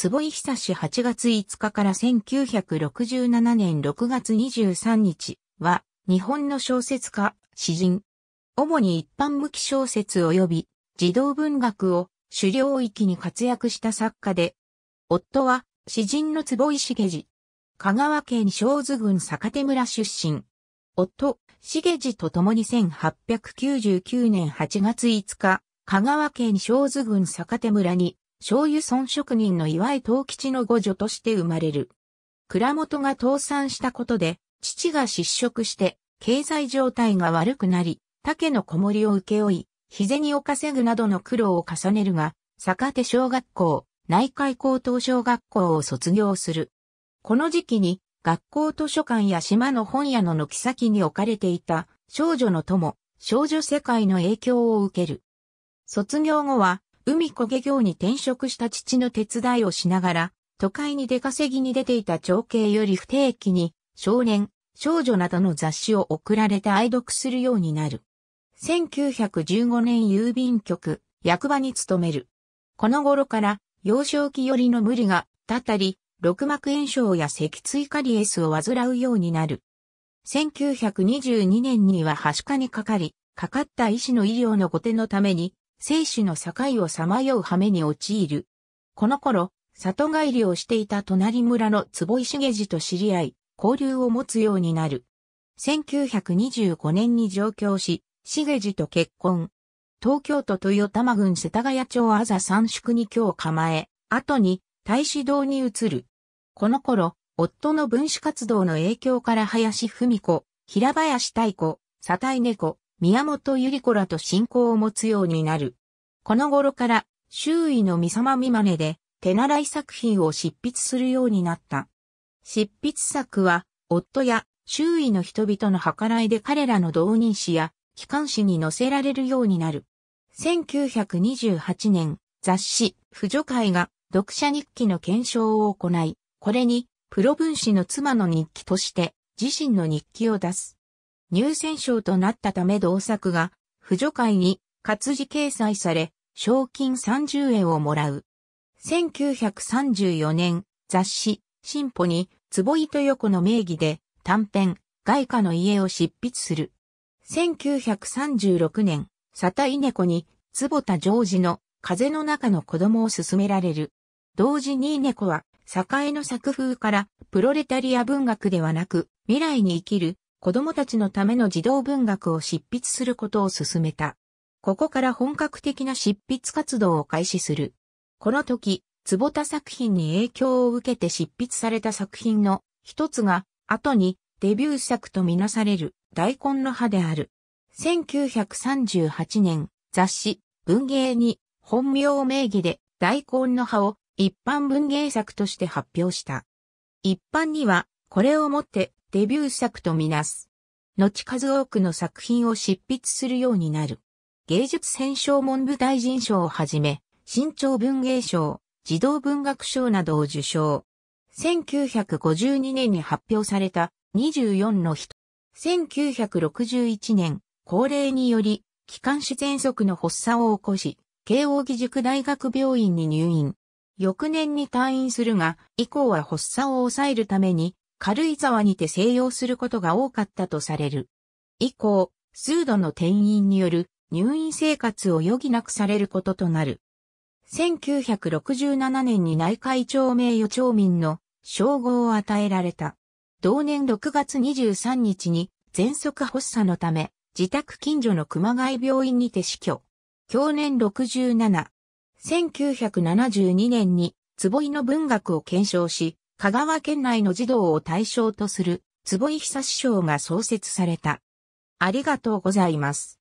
坪井久志8月5日から1967年6月23日は、日本の小説家、詩人。主に一般向き小説及び児童文学を主猟域に活躍した作家で、夫は詩人の坪井茂次。香川県小津郡坂手村出身。夫、茂次と共に1899年8月5日、香川県小津郡坂手村に醤油村職人の岩井藤吉の五女として生まれる。蔵元が倒産したことで、父が失職して、経済状態が悪くなり、竹の子守を請け負い、日銭を稼ぐなどの苦労を重ねるが、坂手小学校、内海高等小学校を卒業する。この時期に、学校図書館や島の本屋の軒先に置かれていた、少女の友、少女世界の影響を受ける。卒業後は、海焦げ業に転職した父の手伝いをしながら、都会に出稼ぎに出ていた長兄より不定期に、少年、少女などの雑誌を送られて愛読するようになる。1915年郵便局、役場に勤める。この頃から、幼少期よりの無理が、たたり、六膜炎症や脊椎カリエスを患うようになる。1922年にははしかにかかり、かかった医師の医療の後手のために、生死の境をさまよう羽目に陥る。この頃、里帰りをしていた隣村の坪井重治と知り合い、交流を持つようになる。1925年に上京し、重治と結婚。東京都豊玉郡世田谷町あざ三宿に今日構え、後に大使堂に移る。この頃、夫の分子活動の影響から林文子、平林太子、佐太猫、宮本ゆり子らと信仰を持つようになる。この頃から周囲の見様見真似で手習い作品を執筆するようになった。執筆作は夫や周囲の人々の計らいで彼らの同人誌や機関誌に載せられるようになる。1928年、雑誌、婦女会が読者日記の検証を行い、これに、プロ分子の妻の日記として、自身の日記を出す。入選賞となったため同作が、扶助会に活字掲載され、賞金30円をもらう。1934年、雑誌、進歩に、坪井豊子の名義で、短編、外貨の家を執筆する。1936年、佐田稲子に、坪田ジョージの、風の中の子供を勧められる。同時に稲子は、栄の作風から、プロレタリア文学ではなく、未来に生きる、子供たちのための児童文学を執筆することを進めた。ここから本格的な執筆活動を開始する。この時、坪田作品に影響を受けて執筆された作品の一つが、後にデビュー作とみなされる大根の葉である。1938年、雑誌、文芸に本名名義で大根の葉を一般文芸作として発表した。一般には、これをもってデビュー作とみなす。後数多くの作品を執筆するようになる。芸術選奨文部大臣賞をはじめ、新潮文芸賞、児童文学賞などを受賞。1952年に発表された24の人。1961年、高齢により、気管支喘息の発作を起こし、慶応義塾大学病院に入院。翌年に退院するが、以降は発作を抑えるために、軽井沢にて静養することが多かったとされる。以降、数度の転院による入院生活を余儀なくされることとなる。1967年に内会長名誉町民の称号を与えられた。同年6月23日に全息発作のため自宅近所の熊谷病院にて死去。去年67、1972年に坪井の文学を検証し、香川県内の児童を対象とする、坪井久志賞が創設された。ありがとうございます。